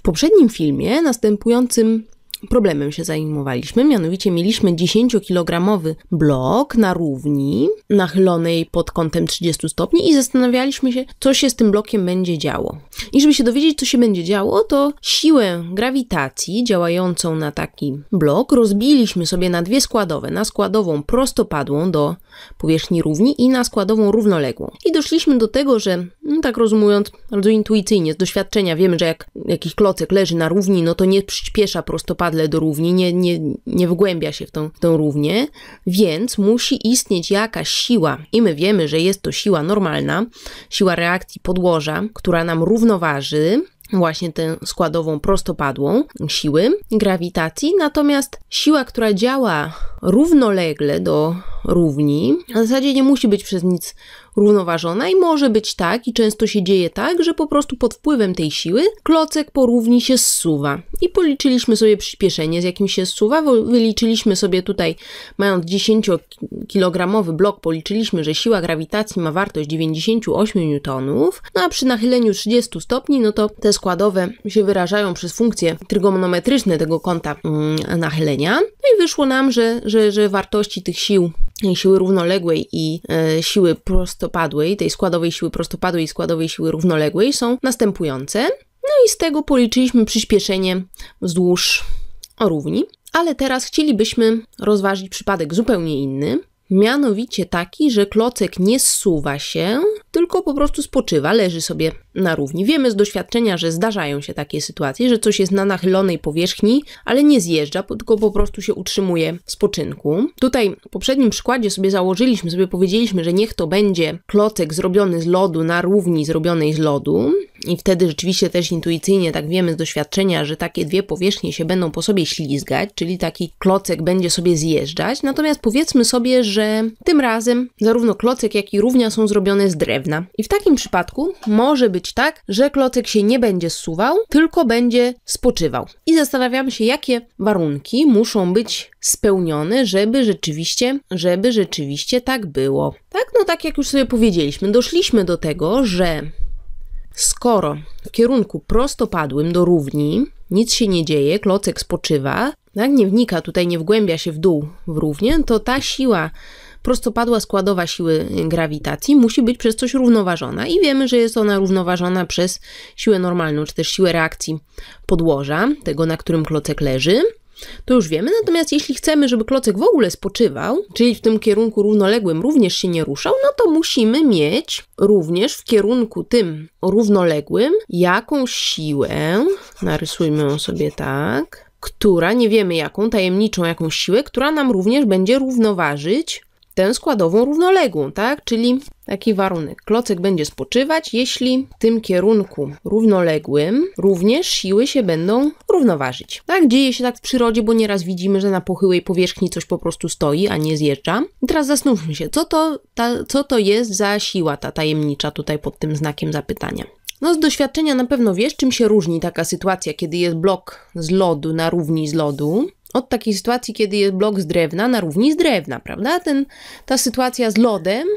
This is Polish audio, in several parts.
W poprzednim filmie, następującym problemem się zajmowaliśmy, mianowicie mieliśmy 10-kilogramowy blok na równi, nachylonej pod kątem 30 stopni i zastanawialiśmy się, co się z tym blokiem będzie działo. I żeby się dowiedzieć, co się będzie działo, to siłę grawitacji działającą na taki blok rozbiliśmy sobie na dwie składowe, na składową prostopadłą do powierzchni równi i na składową równoległą. I doszliśmy do tego, że no tak rozumując, bardzo intuicyjnie, z doświadczenia wiemy, że jak jakiś klocek leży na równi, no to nie przyspiesza prostopadłą do równi, nie, nie, nie wgłębia się w tą, w tą równię, więc musi istnieć jakaś siła i my wiemy, że jest to siła normalna, siła reakcji podłoża, która nam równoważy właśnie tę składową prostopadłą siły grawitacji, natomiast siła, która działa równolegle do równi. W zasadzie nie musi być przez nic równoważona i może być tak, i często się dzieje tak, że po prostu pod wpływem tej siły klocek po równi się zsuwa. I policzyliśmy sobie przyspieszenie, z jakim się zsuwa. Wyliczyliśmy sobie tutaj, mając 10-kilogramowy blok, policzyliśmy, że siła grawitacji ma wartość 98 N. No a przy nachyleniu 30 stopni, no to te składowe się wyrażają przez funkcje trygonometryczne tego kąta yy, nachylenia. No i wyszło nam, że, że, że wartości tych sił siły równoległej i e, siły prostopadłej, tej składowej siły prostopadłej i składowej siły równoległej są następujące. No i z tego policzyliśmy przyspieszenie wzdłuż o równi. Ale teraz chcielibyśmy rozważyć przypadek zupełnie inny, mianowicie taki, że klocek nie zsuwa się, tylko po prostu spoczywa, leży sobie na równi. Wiemy z doświadczenia, że zdarzają się takie sytuacje, że coś jest na nachylonej powierzchni, ale nie zjeżdża, tylko po prostu się utrzymuje w spoczynku. Tutaj w poprzednim przykładzie sobie założyliśmy, sobie powiedzieliśmy, że niech to będzie klotek zrobiony z lodu na równi zrobionej z lodu, i wtedy rzeczywiście też intuicyjnie tak wiemy z doświadczenia, że takie dwie powierzchnie się będą po sobie ślizgać, czyli taki klocek będzie sobie zjeżdżać. Natomiast powiedzmy sobie, że tym razem zarówno klocek, jak i równia są zrobione z drewna. I w takim przypadku może być tak, że klocek się nie będzie zsuwał, tylko będzie spoczywał. I zastanawiam się, jakie warunki muszą być spełnione, żeby rzeczywiście, żeby rzeczywiście tak było. Tak, no tak jak już sobie powiedzieliśmy, doszliśmy do tego, że Skoro w kierunku prostopadłym do równi nic się nie dzieje, klocek spoczywa, tak, nie wnika tutaj, nie wgłębia się w dół w równie, to ta siła prostopadła składowa siły grawitacji musi być przez coś równoważona i wiemy, że jest ona równoważona przez siłę normalną, czy też siłę reakcji podłoża, tego na którym klocek leży. To już wiemy, natomiast jeśli chcemy, żeby klocek w ogóle spoczywał, czyli w tym kierunku równoległym również się nie ruszał, no to musimy mieć również w kierunku tym równoległym jakąś siłę. Narysujmy ją sobie tak która, nie wiemy jaką, tajemniczą jakąś siłę, która nam również będzie równoważyć tę składową równoległą, tak? Czyli taki warunek. Klocek będzie spoczywać, jeśli w tym kierunku równoległym również siły się będą równoważyć. Tak dzieje się tak w przyrodzie, bo nieraz widzimy, że na pochyłej powierzchni coś po prostu stoi, a nie zjeżdża. I teraz zastanówmy się, co to, ta, co to jest za siła ta tajemnicza tutaj pod tym znakiem zapytania. No z doświadczenia na pewno wiesz, czym się różni taka sytuacja, kiedy jest blok z lodu na równi z lodu, od takiej sytuacji, kiedy jest blok z drewna na równi z drewna, prawda? Ten, ta sytuacja z lodem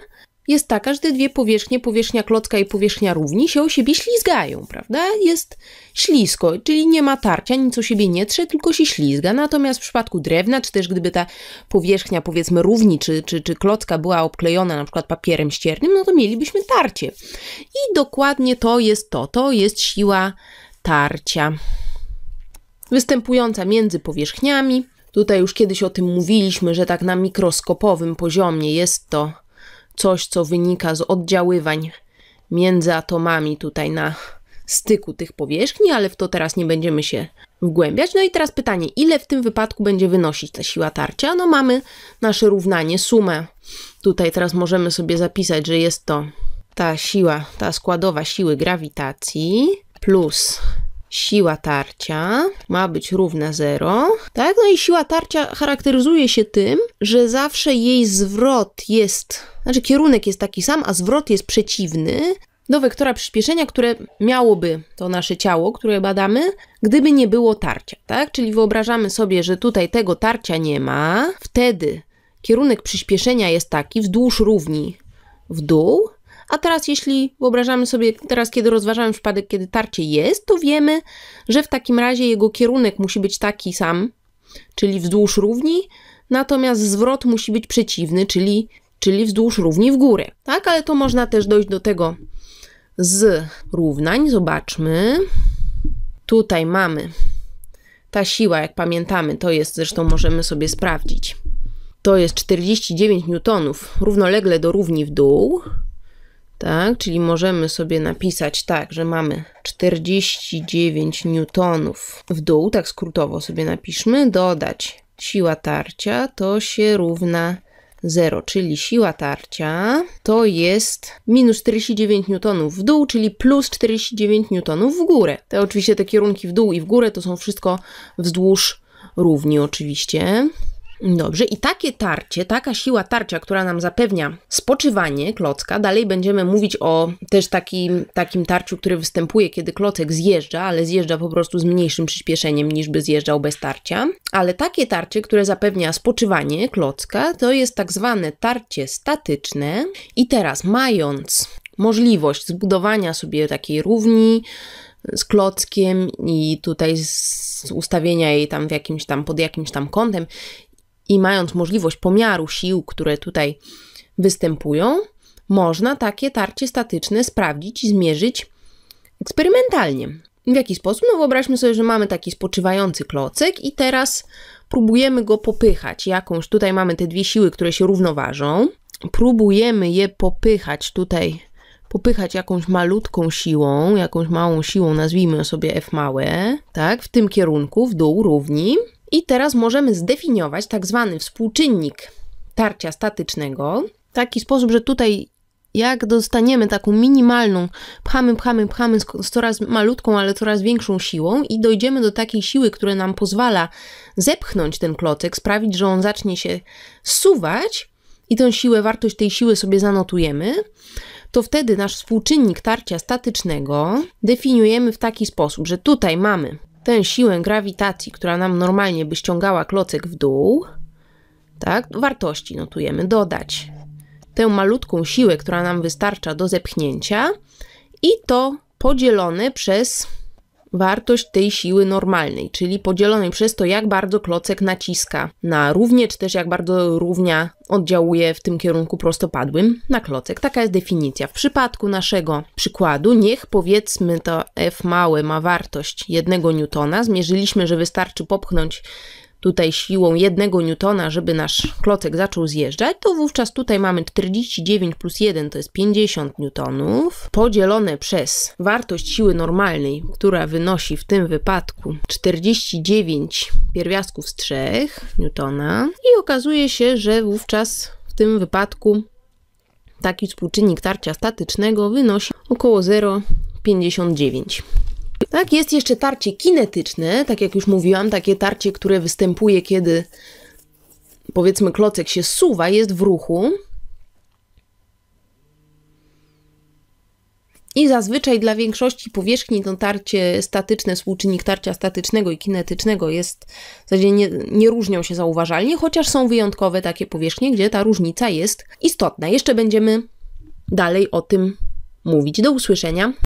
jest taka, że te dwie powierzchnie, powierzchnia klocka i powierzchnia równi, się o siebie ślizgają, prawda? Jest ślisko, czyli nie ma tarcia, nic o siebie nie trze, tylko się ślizga. Natomiast w przypadku drewna, czy też gdyby ta powierzchnia, powiedzmy, równi, czy, czy, czy klocka była obklejona na przykład papierem ściernym, no to mielibyśmy tarcie. I dokładnie to jest to, to jest siła tarcia występująca między powierzchniami. Tutaj już kiedyś o tym mówiliśmy, że tak na mikroskopowym poziomie jest to coś, co wynika z oddziaływań między atomami tutaj na styku tych powierzchni, ale w to teraz nie będziemy się wgłębiać. No i teraz pytanie, ile w tym wypadku będzie wynosić ta siła tarcia? No mamy nasze równanie, sumę. Tutaj teraz możemy sobie zapisać, że jest to ta siła, ta składowa siły grawitacji plus siła tarcia ma być równa 0, tak? No i siła tarcia charakteryzuje się tym, że zawsze jej zwrot jest, znaczy kierunek jest taki sam, a zwrot jest przeciwny do wektora przyspieszenia, które miałoby to nasze ciało, które badamy, gdyby nie było tarcia, tak? Czyli wyobrażamy sobie, że tutaj tego tarcia nie ma, wtedy kierunek przyspieszenia jest taki wzdłuż równi w dół, a teraz jeśli wyobrażamy sobie, teraz kiedy rozważamy przypadek, kiedy tarcie jest, to wiemy, że w takim razie jego kierunek musi być taki sam, czyli wzdłuż równi, natomiast zwrot musi być przeciwny, czyli, czyli wzdłuż równi w górę. Tak, ale to można też dojść do tego z równań. Zobaczmy. Tutaj mamy ta siła, jak pamiętamy, to jest, zresztą możemy sobie sprawdzić, to jest 49 newtonów równolegle do równi w dół tak? Czyli możemy sobie napisać tak, że mamy 49 newtonów w dół, tak skrótowo sobie napiszmy, dodać siła tarcia to się równa 0, czyli siła tarcia to jest minus 49 newtonów w dół, czyli plus 49 newtonów w górę. Te oczywiście te kierunki w dół i w górę to są wszystko wzdłuż równi oczywiście. Dobrze, i takie tarcie, taka siła tarcia, która nam zapewnia spoczywanie klocka, dalej będziemy mówić o też takim, takim tarciu, które występuje, kiedy klocek zjeżdża, ale zjeżdża po prostu z mniejszym przyspieszeniem niż by zjeżdżał bez tarcia. Ale takie tarcie, które zapewnia spoczywanie klocka, to jest tak zwane tarcie statyczne. I teraz, mając możliwość zbudowania sobie takiej równi, z klockiem i tutaj z ustawienia jej tam w jakimś tam pod jakimś tam kątem i mając możliwość pomiaru sił, które tutaj występują, można takie tarcie statyczne sprawdzić i zmierzyć eksperymentalnie. W jaki sposób? No wyobraźmy sobie, że mamy taki spoczywający klocek i teraz próbujemy go popychać. Jakąś tutaj mamy te dwie siły, które się równoważą. Próbujemy je popychać tutaj, popychać jakąś malutką siłą, jakąś małą siłą, nazwijmy sobie F małe, tak, w tym kierunku, w dół, równi. I teraz możemy zdefiniować tak zwany współczynnik tarcia statycznego w taki sposób, że tutaj jak dostaniemy taką minimalną, pchamy, pchamy, pchamy z coraz malutką, ale coraz większą siłą i dojdziemy do takiej siły, która nam pozwala zepchnąć ten klocek, sprawić, że on zacznie się suwać i tę siłę, wartość tej siły sobie zanotujemy, to wtedy nasz współczynnik tarcia statycznego definiujemy w taki sposób, że tutaj mamy tę siłę grawitacji, która nam normalnie by ściągała klocek w dół, tak, wartości notujemy, dodać tę malutką siłę, która nam wystarcza do zepchnięcia i to podzielone przez wartość tej siły normalnej, czyli podzielonej przez to, jak bardzo klocek naciska na równie czy też jak bardzo równia oddziałuje w tym kierunku prostopadłym na klocek. Taka jest definicja. W przypadku naszego przykładu, niech powiedzmy to F małe ma wartość 1 newtona, zmierzyliśmy, że wystarczy popchnąć tutaj siłą jednego newtona, żeby nasz klocek zaczął zjeżdżać, to wówczas tutaj mamy 49 plus 1 to jest 50 newtonów, podzielone przez wartość siły normalnej, która wynosi w tym wypadku 49 pierwiastków z 3 newtona i okazuje się, że wówczas w tym wypadku taki współczynnik tarcia statycznego wynosi około 0,59. Tak? Jest jeszcze tarcie kinetyczne, tak jak już mówiłam, takie tarcie, które występuje, kiedy powiedzmy klocek się suwa, jest w ruchu. I zazwyczaj dla większości powierzchni to tarcie statyczne, współczynnik tarcia statycznego i kinetycznego jest, w zasadzie nie, nie różnią się zauważalnie, chociaż są wyjątkowe takie powierzchnie, gdzie ta różnica jest istotna. Jeszcze będziemy dalej o tym mówić. Do usłyszenia.